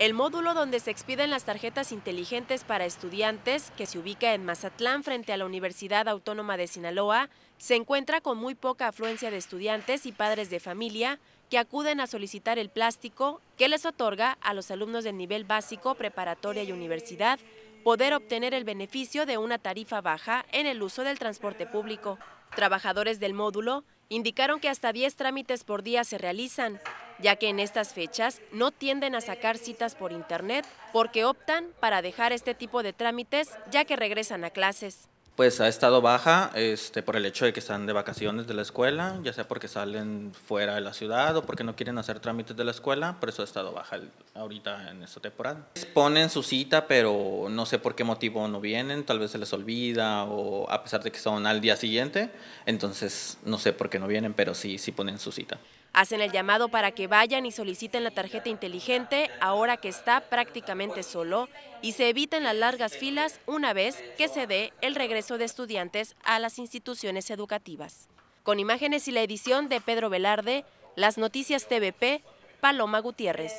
El módulo donde se expiden las tarjetas inteligentes para estudiantes, que se ubica en Mazatlán frente a la Universidad Autónoma de Sinaloa, se encuentra con muy poca afluencia de estudiantes y padres de familia que acuden a solicitar el plástico que les otorga a los alumnos del nivel básico, preparatoria y universidad poder obtener el beneficio de una tarifa baja en el uso del transporte público. Trabajadores del módulo indicaron que hasta 10 trámites por día se realizan, ya que en estas fechas no tienden a sacar citas por internet porque optan para dejar este tipo de trámites ya que regresan a clases pues ha estado baja este, por el hecho de que están de vacaciones de la escuela, ya sea porque salen fuera de la ciudad o porque no quieren hacer trámites de la escuela, por eso ha estado baja ahorita en esta temporada. Ponen su cita, pero no sé por qué motivo no vienen, tal vez se les olvida o a pesar de que son al día siguiente, entonces no sé por qué no vienen, pero sí, sí ponen su cita. Hacen el llamado para que vayan y soliciten la tarjeta inteligente ahora que está prácticamente solo y se eviten las largas filas una vez que se dé el regreso de estudiantes a las instituciones educativas. Con imágenes y la edición de Pedro Velarde, Las Noticias TVP, Paloma Gutiérrez.